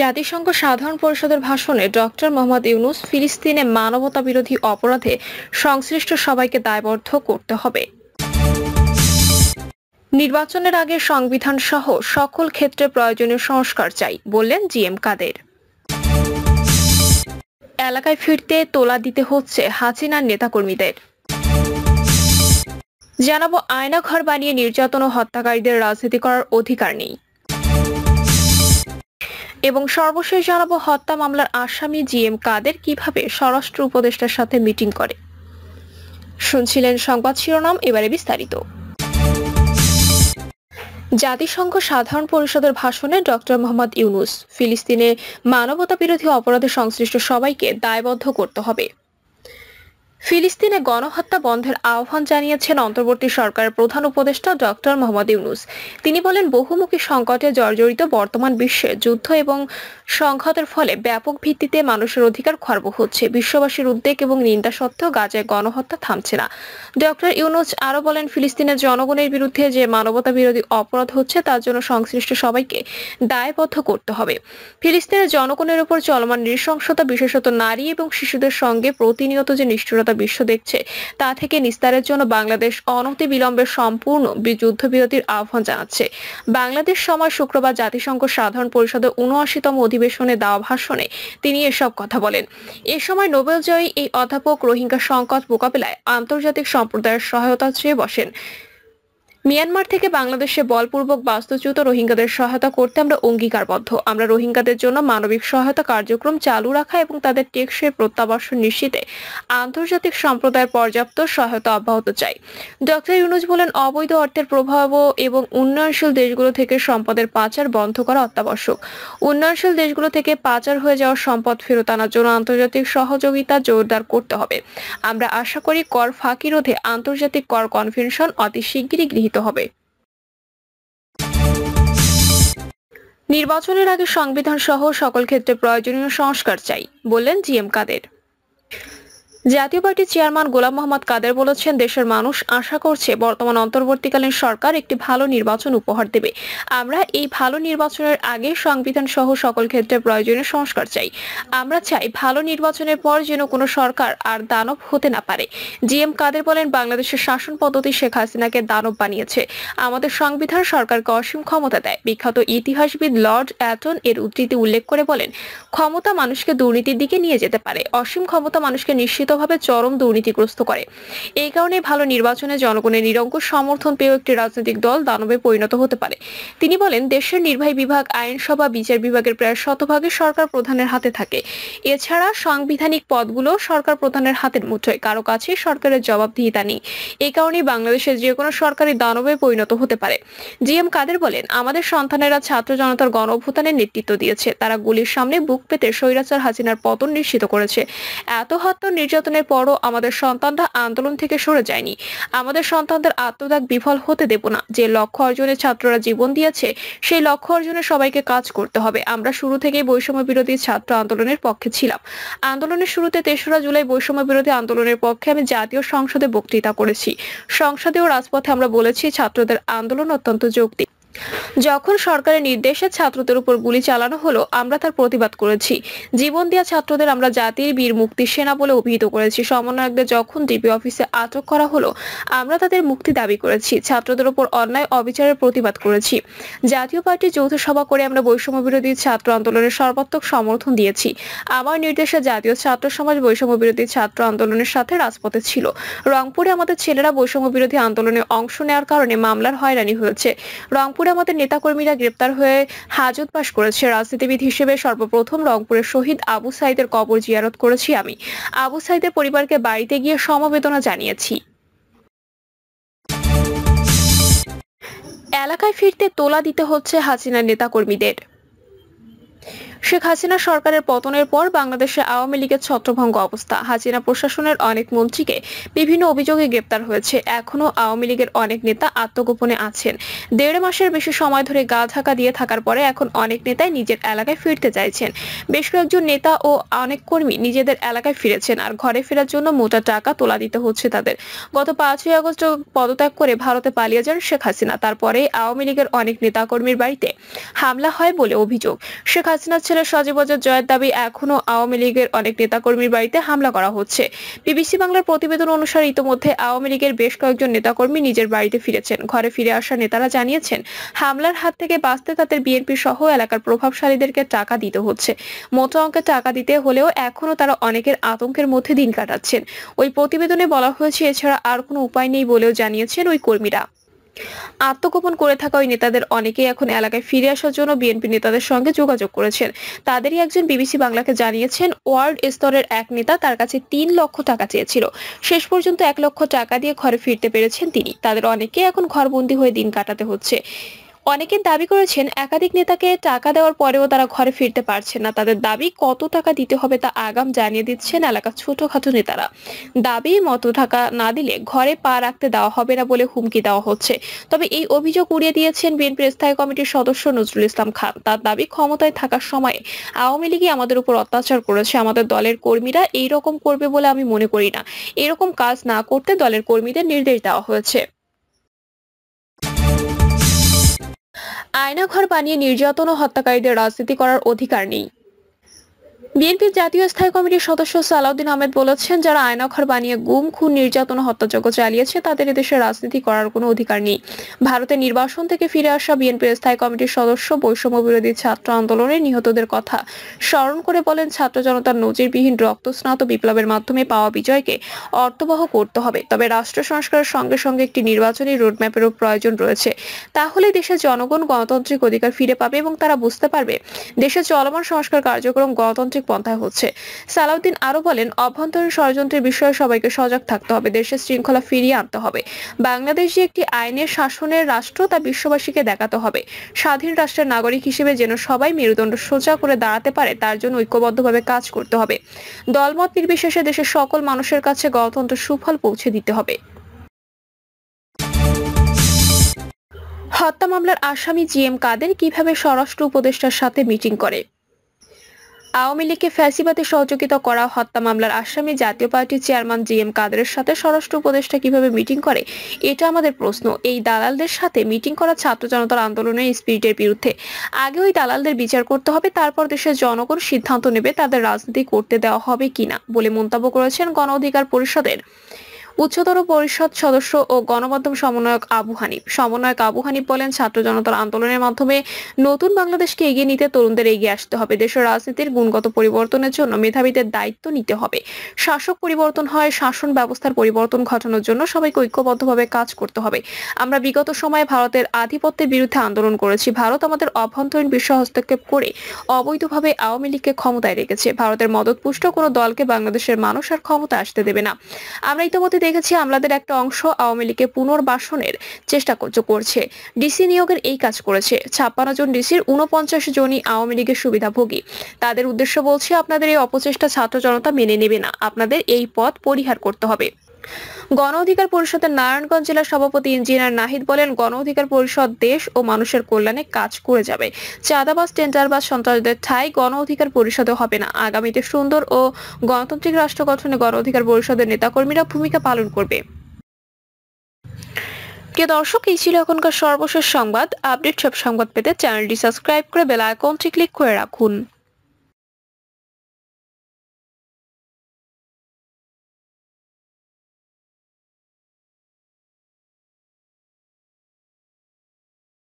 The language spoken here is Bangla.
জাতিসংঘ সাধারণ পরিষদের ভাষণে ডক্টর মোহাম্মদ ইউনুস ফিলিস্তিনে মানবতা বিরোধী অপরাধে সংশ্লিষ্ট সবাইকে দায়বদ্ধ করতে হবে নির্বাচনের আগে সংবিধান সহ সকল ক্ষেত্রে প্রয়োজনীয় সংস্কার চাই বললেন জি এম কাদের এলাকায় ফিরতে তোলা দিতে হচ্ছে হাসিনার নেতাকর্মীদের জানাবো আয়নাঘর বানিয়ে নির্যাতন ও হত্যাকারীদের রাজনীতি করার অধিকার নেই এবং সর্বশেষ জানাবো হত্যা মামলার আসামি জি এম কাদের কিভাবে স্বরাষ্ট্র উপদেষ্টার সাথে মিটিং করে শুনছিলেন সংবাদ শিরোনাম এবারে বিস্তারিত জাতিসংঘ সাধারণ পরিষদের ভাষণে ডক্টর মোহাম্মদ ইউনুস ফিলিস্তিনে মানবতা বিরোধী অপরাধে সংশ্লিষ্ট সবাইকে দায়বদ্ধ করতে হবে ফিলিস্তিনে গণহত্যা বন্ধের আহ্বান জানিয়েছেন অন্তর্বর্তী সরকারের প্রধান উপদেষ্টা ডক্টর মোহাম্মদ ইউনুস তিনি বলেন বহুমুখী সংকটে জর্জরিত বর্তমান বিশ্বে যুদ্ধ এবং সংঘাতের ফলে ব্যাপক ভিত্তিতে মানুষের অধিকার খর্ব হচ্ছে বিশ্ববাসীর উদ্বেগ এবং নিন্দা সত্ত্বেও গাজায় গণহত্যা থামছে না ডক্টর ইউনুস আরও বলেন ফিলিস্তিনের জনগণের বিরুদ্ধে যে মানবতা বিরোধী অপরাধ হচ্ছে তার জন্য সংশ্লিষ্ট সবাইকে দায়বদ্ধ করতে হবে ফিলিস্তিনের জনগণের উপর চলমান নৃশংসতা বিশেষত নারী এবং শিশুদের সঙ্গে প্রতিনিয়ত যে নিষ্ঠুরতা বিশ্ব দেখছে তা থেকে নিস্তারের জন্য বাংলাদেশ অনতি বিলম্বে সম্পূর্ণ যুদ্ধবিরতির আহ্বান জানাচ্ছে বাংলাদেশ সময় শুক্রবার জাতিসংঘ সাধারণ পরিষদের উনআশিতম অধিবেশনে দেওয়া ভাষণে তিনি এসব কথা বলেন এ সময় নোবেল জয়ী এই অধ্যাপক রোহিঙ্গা সংকট মোকাবেলায় আন্তর্জাতিক সম্প্রদায়ের সহায়তা চেয়ে বসেন মিয়ানমার থেকে বাংলাদেশে বলপূর্বক বাস্তুচ্যুত রোহিঙ্গাদের সহায়তা করতে আমরা অঙ্গীকারবদ্ধ আমরা রোহিঙ্গাদের জন্য মানবিক সহায়তা কার্যক্রম চালু রাখা এবং তাদের টেকসই প্রত্যাবাসন নিশ্চিতে আন্তর্জাতিক সম্প্রদায়ের পর্যাপ্ত সহায়তা অব্যাহত চাই ডক্টর ইউনুজ বলেন অবৈধ অর্থের প্রভাব এবং উন্নয়নশীল দেশগুলো থেকে সম্পদের পাচার বন্ধ করা অত্যাবশ্যক উন্নয়নশীল দেশগুলো থেকে পাচার হয়ে যাওয়া সম্পদ ফেরত আনার জন্য আন্তর্জাতিক সহযোগিতা জোরদার করতে হবে আমরা আশা করি কর ফাঁকি রোধে আন্তর্জাতিক কর কনভেনশন অতি শিগগিরই গৃহীত দিতে হবে নির্বাচনের আগে সংবিধান সহ সকল ক্ষেত্রে প্রয়োজনীয় সংস্কার চাই বললেন জি এম কাদের জাতীয় পার্টির চেয়ারম্যান গোলাম মোহাম্মদ কাদের বলেছেন দেশের মানুষ আশা করছে বর্তমান অন্তর্বর্তীকালীন সরকার একটি ভালো নির্বাচন উপহার দেবে আমরা এই ভালো নির্বাচনের আগে সংবিধান সহ সকল ক্ষেত্রে প্রয়োজনীয় সংস্কার চাই আমরা চাই ভালো নির্বাচনের পর যেন কোনো সরকার আর দানব হতে না পারে জি এম কাদের বলেন বাংলাদেশের শাসন পদ্ধতি শেখ হাসিনাকে দানব বানিয়েছে আমাদের সংবিধান সরকারকে অসীম ক্ষমতা দেয় বিখ্যাত ইতিহাসবিদ লর্ড অ্যাটন এর উদ্ধৃতি উল্লেখ করে বলেন ক্ষমতা মানুষকে দুর্নীতির দিকে নিয়ে যেতে পারে অসীম ক্ষমতা মানুষকে নিশ্চিত অবাধভাবে চরম দুর্নীতিগ্রস্ত করে এই কারণে ভালো নির্বাচনে জনগণের নিরঙ্কুশ সমর্থন পেয়েও একটি রাজনৈতিক দল দানবে পরিণত হতে পারে তিনি বলেন দেশের নির্বাহী বিভাগ আইনসভা বিচার বিভাগের প্রায় শতভাগে সরকার প্রধানের হাতে থাকে এছাড়া সাংবিধানিক পদগুলো সরকার প্রধানের হাতের মুঠোয় কারো কাছে সরকারের জবাবদিহিতা নেই এই কারণে বাংলাদেশের যে কোনো সরকারি দানবে পরিণত হতে পারে জি এম কাদের বলেন আমাদের সন্তানেরা ছাত্র জনতার গণ অভ্যুত্থানের নেতৃত্ব দিয়েছে তারা গুলির সামনে বুক পেতে স্বৈরাচার হাসিনার পতন নিশ্চিত করেছে এত হত্যা নির্যাতন নির্যাতনের পরও আমাদের সন্তানরা আন্দোলন থেকে সরে যায়নি আমাদের সন্তানদের আত্মত্যাগ বিফল হতে দেব না যে লক্ষ্য অর্জনে ছাত্ররা জীবন দিয়েছে সেই লক্ষ্য অর্জনে সবাইকে কাজ করতে হবে আমরা শুরু থেকেই বৈষম্য বিরোধী ছাত্র আন্দোলনের পক্ষে ছিলাম আন্দোলনের শুরুতে তেসরা জুলাই বৈষম্য বিরোধী আন্দোলনের পক্ষে আমি জাতীয় সংসদে বক্তৃতা করেছি সংসদে ও রাজপথে আমরা বলেছি ছাত্রদের আন্দোলন অত্যন্ত যৌক্তিক যখন সরকারের নির্দেশে ছাত্রদের উপর গুলি চালানো হলো আমরা তার প্রতিবাদ করেছি জীবন দেওয়া ছাত্রদের আমরা জাতির বীর মুক্তি সেনা বলে অভিহিত করেছি সমন্বয়কদের যখন ডিপি অফিসে আটক করা হলো আমরা তাদের মুক্তি দাবি করেছি ছাত্রদের উপর অন্যায় অবিচারের প্রতিবাদ করেছি জাতীয় পার্টি যৌথ সভা করে আমরা বৈষম্য বিরোধী ছাত্র আন্দোলনের সর্বাত্মক সমর্থন দিয়েছি আমার নির্দেশে জাতীয় ছাত্র সমাজ বৈষম্য বিরোধী ছাত্র আন্দোলনের সাথে রাজপথে ছিল রংপুরে আমাদের ছেলেরা বৈষম্য বিরোধী আন্দোলনে অংশ নেওয়ার কারণে মামলার হয়রানি হয়েছে রংপুর মতে আমাদের নেতাকর্মীরা গ্রেপ্তার হয়ে হাজত পাশ করেছে রাজনীতিবিদ হিসেবে সর্বপ্রথম রংপুরের শহীদ আবু সাইদের কবর জিয়ারত করেছি আমি আবু সাইদের পরিবারকে বাড়িতে গিয়ে সমবেদনা জানিয়েছি এলাকায় ফিরতে তোলা দিতে হচ্ছে হাসিনার নেতাকর্মীদের শেখ হাসিনা সরকারের পতনের পর বাংলাদেশে আওয়ামী লীগের ছত্রভঙ্গ অবস্থা হাসিনা প্রশাসনের অনেক মন্ত্রীকে বিভিন্ন অভিযোগে গ্রেপ্তার হয়েছে এখনও আওয়ামী লীগের অনেক নেতা আত্মগোপনে আছেন দেড় মাসের বেশি সময় ধরে গা ঢাকা দিয়ে থাকার পরে এখন অনেক নেতাই নিজের এলাকায় ফিরতে চাইছেন বেশ কয়েকজন নেতা ও অনেক কর্মী নিজেদের এলাকায় ফিরেছেন আর ঘরে ফেরার জন্য মোটা টাকা তোলা দিতে হচ্ছে তাদের গত পাঁচই আগস্ট পদত্যাগ করে ভারতে পালিয়ে যান শেখ হাসিনা তারপরে আওয়ামী লীগের অনেক নেতাকর্মীর বাড়িতে হামলা হয় বলে অভিযোগ শেখ হাসিনা উপজেলা সজীবজের জয়ের দাবি এখনও আওয়ামী লীগের অনেক নেতাকর্মীর বাড়িতে হামলা করা হচ্ছে বিবিসি বাংলার প্রতিবেদন অনুসারে ইতোমধ্যে আওয়ামী লীগের বেশ কয়েকজন নেতাকর্মী নিজের বাড়িতে ফিরেছেন ঘরে ফিরে আসা নেতারা জানিয়েছেন হামলার হাত থেকে বাঁচতে তাদের বিএনপি সহ এলাকার প্রভাবশালীদেরকে টাকা দিতে হচ্ছে মোটা অঙ্কে টাকা দিতে হলেও এখনও তারা অনেকের আতঙ্কের মধ্যে দিন কাটাচ্ছেন ওই প্রতিবেদনে বলা হয়েছে এছাড়া আর কোনো উপায় নেই বলেও জানিয়েছেন ওই কর্মীরা আত্মগোপন করে থাকা ওই নেতাদের অনেকেই এখন এলাকায় ফিরে আসার জন্য বিএনপি নেতাদের সঙ্গে যোগাযোগ করেছেন তাদেরই একজন বিবিসি বাংলাকে জানিয়েছেন ওয়ার্ড স্তরের এক নেতা তার কাছে তিন লক্ষ টাকা চেয়েছিল শেষ পর্যন্ত এক লক্ষ টাকা দিয়ে ঘরে ফিরতে পেরেছেন তিনি তাদের অনেকে এখন ঘরবন্দি হয়ে দিন কাটাতে হচ্ছে অনেকে দাবি করেছেন একাধিক নেতাকে টাকা দেওয়ার পরেও তারা ঘরে ফিরতে পারছে না তাদের দাবি কত টাকা দিতে হবে তা আগাম জানিয়ে দিচ্ছেন এলাকার ছোটখাটো নেতারা দাবি মতো টাকা না দিলে ঘরে পা রাখতে দেওয়া হবে না বলে হুমকি দেওয়া হচ্ছে তবে এই অভিযোগ উড়িয়ে দিয়েছেন বিএনপির স্থায়ী কমিটির সদস্য নজরুল ইসলাম খান তার দাবি ক্ষমতায় থাকার সময়ে আওয়ামী লীগই আমাদের উপর অত্যাচার করেছে আমাদের দলের কর্মীরা এই রকম করবে বলে আমি মনে করি না এরকম কাজ না করতে দলের কর্মীদের নির্দেশ দেওয়া হয়েছে আয়নাঘর বানিয়ে নির্যাতন ও হত্যাকারীদের রাজনীতি করার অধিকার নেই বিএনপির জাতীয় স্থায়ী কমিটির সদস্য সালাউদ্দিন আহমেদ বলেছেন যারা আয়নাখর বানিয়ে গুম খুন নির্যাতন হত্যাযজ্ঞ চালিয়েছে তাদের এদেশে রাজনীতি করার কোনো অধিকার নেই ভারতের নির্বাসন থেকে ফিরে আসা বিএনপির স্থায়ী কমিটির সদস্য বৈষম্য বিরোধী ছাত্র আন্দোলনে নিহতদের কথা স্মরণ করে বলেন ছাত্র জনতার নজিরবিহীন রক্তস্নাত বিপ্লবের মাধ্যমে পাওয়া বিজয়কে অর্থবহ করতে হবে তবে রাষ্ট্র সংস্কারের সঙ্গে সঙ্গে একটি নির্বাচনী রোডম্যাপেরও প্রয়োজন রয়েছে তাহলে দেশের জনগণ গণতান্ত্রিক অধিকার ফিরে পাবে এবং তারা বুঝতে পারবে দেশের চলমান সংস্কার কার্যক্রম গণতান্ত্রিক পন্থায় হচ্ছে সালাউদ্দিন আরো বলেন অভ্যন্তরীণ ষড়যন্ত্রের বিষয়ে সবাইকে সজাগ থাকতে হবে দেশের শৃঙ্খলা ফিরিয়ে আনতে হবে বাংলাদেশ যে একটি আইনের শাসনের রাষ্ট্র তা বিশ্ববাসীকে দেখাতে হবে স্বাধীন রাষ্ট্রের নাগরিক হিসেবে যেন সবাই মেরুদণ্ড সোজা করে দাঁড়াতে পারে তার জন্য ঐক্যবদ্ধভাবে কাজ করতে হবে দলমত নির্বিশেষে দেশের সকল মানুষের কাছে গণতন্ত্র সুফল পৌঁছে দিতে হবে হত্যা মামলার আসামি জি এম কাদের কিভাবে স্বরাষ্ট্র উপদেষ্টার সাথে মিটিং করে আওয়ামী লীগকে ফ্যাসিবাদে সহযোগিতা করা হত্যা মামলার আসামি জাতীয় পার্টির চেয়ারম্যান জি এম কাদের সাথে স্বরাষ্ট্র উপদেষ্টা কিভাবে মিটিং করে এটা আমাদের প্রশ্ন এই দালালদের সাথে মিটিং করা ছাত্র জনতার আন্দোলনের স্পিরিটের বিরুদ্ধে আগে ওই দালালদের বিচার করতে হবে তারপর দেশের জনগণ সিদ্ধান্ত নেবে তাদের রাজনীতি করতে দেওয়া হবে কিনা বলে মন্তব্য করেছেন গণ অধিকার পরিষদের উচ্চতর পরিষদ সদস্য ও গণমাধ্যম সমন্বয়ক আবু হানিব সমন্বয়ক আবু হানিব বলেন ছাত্র জনতার আন্দোলনের মাধ্যমে নতুন বাংলাদেশকে এগিয়ে নিতে তরুণদের এগিয়ে আসতে হবে দেশের রাজনীতির গুণগত পরিবর্তনের জন্য মেধাবীদের দায়িত্ব নিতে হবে শাসক পরিবর্তন হয় শাসন ব্যবস্থার পরিবর্তন ঘটানোর জন্য সবাইকে ঐক্যবদ্ধভাবে কাজ করতে হবে আমরা বিগত সময়ে ভারতের আধিপত্যের বিরুদ্ধে আন্দোলন করেছি ভারত আমাদের অভ্যন্তরীণ বিশ্ব হস্তক্ষেপ করে অবৈধভাবে আওয়ামী লীগকে ক্ষমতায় রেখেছে ভারতের মদতপুষ্ট কোনো দলকে বাংলাদেশের মানুষ আর ক্ষমতা আসতে দেবে না আমরা ইতিমধ্যে দেখেছি আমলাদের একটা অংশ আওয়ামী লীগের পুনর্বাসনের চেষ্টা করছে ডিসি নিয়োগের এই কাজ করেছে ছাপ্পান্ন জন ডিসির উনপঞ্চাশ জনই আওয়ামী লীগের সুবিধাভোগী তাদের উদ্দেশ্য বলছে আপনাদের এই অপচেষ্টা ছাত্র জনতা মেনে নেবে না আপনাদের এই পথ পরিহার করতে হবে গণ অধিকার পরিষদের নারায়ণগঞ্জ জেলার সভাপতি ইঞ্জিনিয়ার নাহিদ বলেন গণ অধিকার পরিষদ দেশ ও মানুষের কল্যাণে কাজ করে যাবে চাঁদাবাস বাস সন্ত্রাসদের ঠাই গণ অধিকার পরিষদে হবে না আগামীতে সুন্দর ও গণতান্ত্রিক রাষ্ট্র গঠনে গণ অধিকার পরিষদের নেতাকর্মীরা ভূমিকা পালন করবে প্রিয় দর্শক এই ছিল এখনকার সর্বশেষ সংবাদ আপডেট সব সংবাদ পেতে চ্যানেলটি সাবস্ক্রাইব করে বেল আইকনটি ক্লিক করে রাখুন